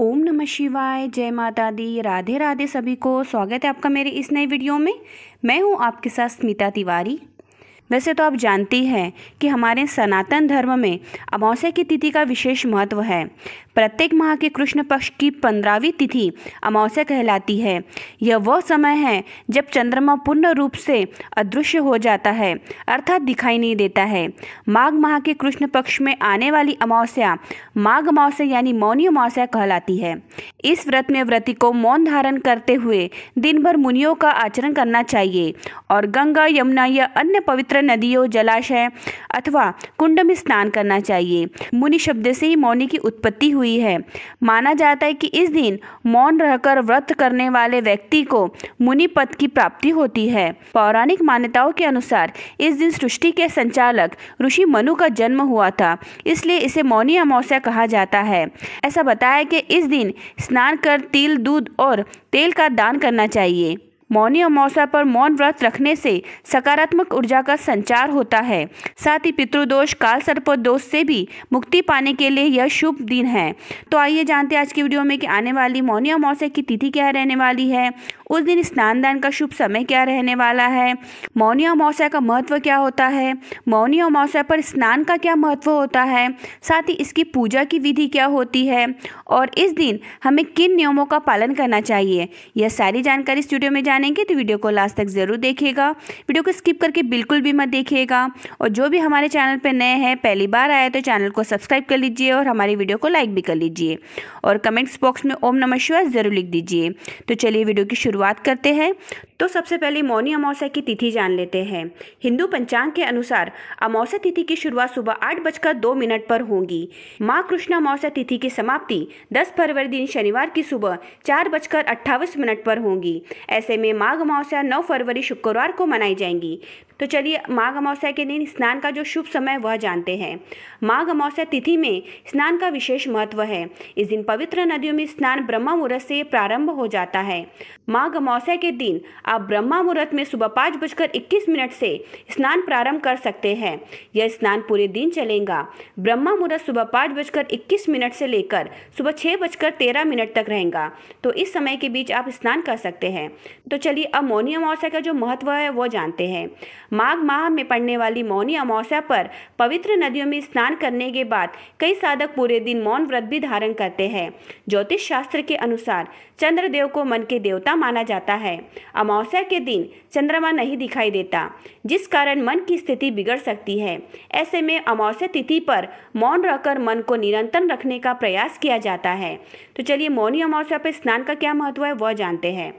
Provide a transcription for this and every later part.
ओम नमः शिवाय जय माता दी राधे राधे सभी को स्वागत है आपका मेरे इस नए वीडियो में मैं हूँ आपके साथ स्मिता तिवारी वैसे तो आप जानती हैं कि हमारे सनातन धर्म में अमावस्या की तिथि का विशेष महत्व है प्रत्येक माह के कृष्ण पक्ष की पंद्रहवीं तिथि अमावस्या कहलाती है यह वह समय है जब चंद्रमा पूर्ण रूप से अदृश्य हो जाता है अर्थात दिखाई नहीं देता है माघ माह के कृष्ण पक्ष में आने वाली अमावस्या माघ अमावस्या यानी मौनी अमावस्या कहलाती है इस व्रत में व्रती को मौन धारण करते हुए दिन भर मुनियों का आचरण करना चाहिए और गंगा यमुना या अन्य पवित्र नदियों जलाशय अथवा कुंड में स्नान करना चाहिए मुनि शब्द से ही मौनी की उत्पत्ति हुई है माना जाता है कि इस दिन मौन रहकर व्रत करने वाले व्यक्ति को मुनि पद की प्राप्ति होती है पौराणिक मान्यताओं के अनुसार इस दिन सृष्टि के संचालक ऋषि मनु का जन्म हुआ था इसलिए इसे मौनी अमावस्या कहा जाता है ऐसा बताया कि इस दिन स्नान कर तिल दूध और तेल का दान करना चाहिए मौनी अमावस्या पर मौन व्रत रखने से सकारात्मक ऊर्जा का संचार होता है साथ ही पितृदोष काल सर्प दोष से भी मुक्ति पाने के लिए यह शुभ दिन है तो आइए जानते हैं आज की वीडियो में कि आने वाली मौनी अमावस्या की तिथि क्या रहने वाली है उस दिन स्नान दान का शुभ समय क्या रहने वाला है मौनी अमावस्या का महत्व क्या होता है मौनी अमावस्या पर स्नान का क्या महत्व होता है साथ ही इसकी पूजा की विधि क्या होती है और इस दिन हमें किन नियमों का पालन करना चाहिए यह सारी जानकारी स्टूडियो में जान जानेंगे तो वीडियो को लास्ट तक ज़रूर देखिएगा वीडियो को स्किप करके बिल्कुल भी मत देखिएगा और जो भी हमारे चैनल पर नए हैं पहली बार आया तो चैनल को सब्सक्राइब कर लीजिए और हमारी वीडियो को लाइक भी कर लीजिए और कमेंट्स बॉक्स में ओम नमः शिवाय ज़रूर लिख दीजिए तो चलिए वीडियो की शुरुआत करते हैं तो सबसे पहले मौनी अमावस्या की तिथि जान लेते हैं हिंदू पंचांग के अनुसार अमावस्या तिथि की शुरुआत सुबह आठ बजकर दो मिनट पर होगी माँ कृष्ण अमावस्या तिथि की समाप्ति दस फरवरी दिन शनिवार की सुबह चार बजकर अट्ठावीस मिनट पर होगी ऐसे में माघ अमावस्या नौ फरवरी शुक्रवार को मनाई जाएंगी तो चलिए माघ अमावस्या के दिन स्नान का जो शुभ समय वह जानते हैं माघ अमावस्या तिथि में स्नान का विशेष महत्व है इस दिन पवित्र नदियों में स्नान ब्रह्म मुहूर्त से प्रारंभ हो जाता है माघ अमावस्या के दिन आप ब्रह्मा मुहूर्त में सुबह पाँच बजकर इक्कीस मिनट से स्नान प्रारंभ कर सकते हैं यह स्नान पूरे दिन चलेगा ब्रह्मा मुहूर्त सुबह पाँच बजकर इक्कीस मिनट से लेकर सुबह छः बजकर तेरह मिनट तक रहेगा तो इस समय के बीच आप स्नान कर सकते हैं तो चलिए अब मौनी अमावस्या का जो महत्व है वो जानते हैं माघ माह में पड़ने वाली मौनी अमावस्या पर पवित्र नदियों में स्नान करने के बाद कई साधक पूरे दिन मौन व्रत भी धारण करते हैं ज्योतिष शास्त्र के अनुसार चंद्रदेव को मन के देवता माना जाता है अमावस्या अमावस्या के दिन चंद्रमा नहीं दिखाई देता जिस कारण मन की स्थिति बिगड़ सकती है ऐसे में अमावस्या तिथि पर मौन रहकर मन को निरंतर रखने का प्रयास किया जाता है तो चलिए मौनी अमावस्या पर स्नान का क्या महत्व है वह जानते हैं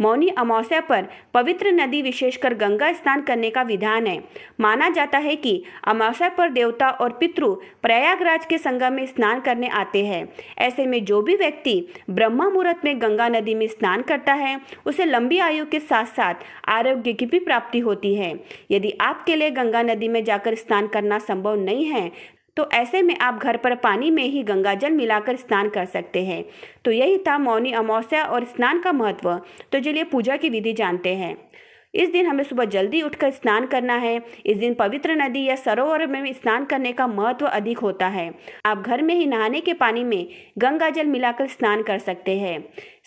मौनी अमावस्या पर पवित्र नदी विशेषकर गंगा स्नान करने का विधान है माना जाता है कि अमावस्या पर देवता और पितृ प्रयागराज के संगम में स्नान करने आते हैं ऐसे में जो भी व्यक्ति ब्रह्मा मुहूर्त में गंगा नदी में स्नान करता है उसे लंबी आयु के साथ साथ आरोग्य की भी प्राप्ति होती है यदि आपके लिए गंगा नदी में जाकर स्नान करना संभव नहीं है तो ऐसे में आप घर पर पानी में ही गंगा जल मिलाकर स्नान कर सकते हैं तो यही था मौनी अमावस्या और स्नान का महत्व तो चलिए पूजा की विधि जानते हैं इस दिन हमें सुबह जल्दी उठकर स्नान करना है इस दिन पवित्र नदी या सरोवर में स्नान करने का महत्व अधिक होता है आप घर में ही नहाने के पानी में गंगा जल मिलाकर स्नान कर सकते हैं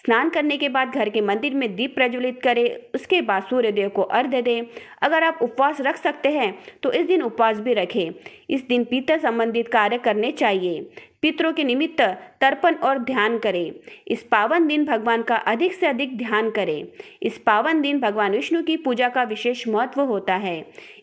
स्नान करने के बाद घर के मंदिर में दीप प्रज्वलित करें उसके बाद सूर्यदेव को अर्घ्य दें अगर आप उपवास रख सकते हैं तो इस दिन उपवास भी रखें इस दिन पीतर संबंधित कार्य करने चाहिए पितरों के निमित्त तर्पण और ध्यान करें इस पावन दिन भगवान का अधिक से अधिक ध्यान करें इस पावन दिन भगवान विष्णु की पूजा का विशेष महत्व होता है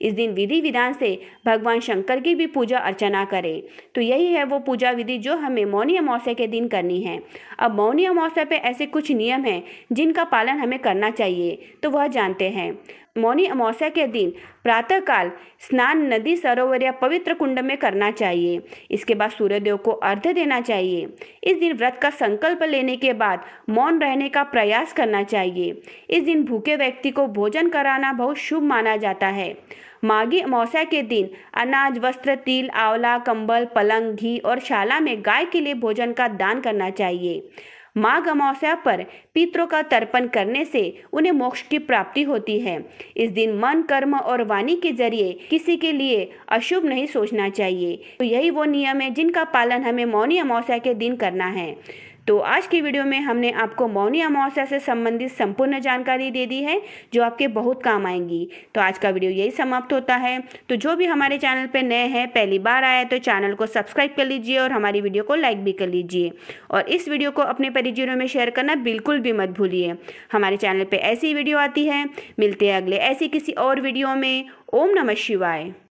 इस दिन विधि विधान से भगवान शंकर की भी पूजा अर्चना करें तो यही है वो पूजा विधि जो हमें मौनी अमावस्या के दिन करनी है अब मौनी अमावस्या पे ऐसे कुछ नियम हैं जिनका पालन हमें करना चाहिए तो वह जानते हैं मौनी अमावस्या के दिन प्रातःकाल स्नान नदी सरोवर या पवित्र कुंड में करना चाहिए इसके बाद सूर्यदेव को अर्घ देना चाहिए इस दिन व्रत का संकल्प लेने के बाद मौन रहने का प्रयास करना चाहिए इस दिन भूखे व्यक्ति को भोजन कराना बहुत शुभ माना जाता है माघी अमावस्या के दिन अनाज वस्त्र तिल आंवला कंबल पलंग घी और शाला में गाय के लिए भोजन का दान करना चाहिए माघ अमावस्या पर पितरों का तर्पण करने से उन्हें मोक्ष की प्राप्ति होती है इस दिन मन कर्म और वाणी के जरिए किसी के लिए अशुभ नहीं सोचना चाहिए तो यही वो नियम है जिनका पालन हमें मौनी अमावस्या के दिन करना है तो आज की वीडियो में हमने आपको मौनी अमावस्या से संबंधित संपूर्ण जानकारी दे दी है जो आपके बहुत काम आएंगी तो आज का वीडियो यही समाप्त होता है तो जो भी हमारे चैनल पर नए हैं पहली बार आया तो चैनल को सब्सक्राइब कर लीजिए और हमारी वीडियो को लाइक भी कर लीजिए और इस वीडियो को अपने परिजनों में शेयर करना बिल्कुल भी मत भूलिए हमारे चैनल पर ऐसी वीडियो आती है मिलते हैं अगले ऐसी किसी और वीडियो में ओम नमः शिवाय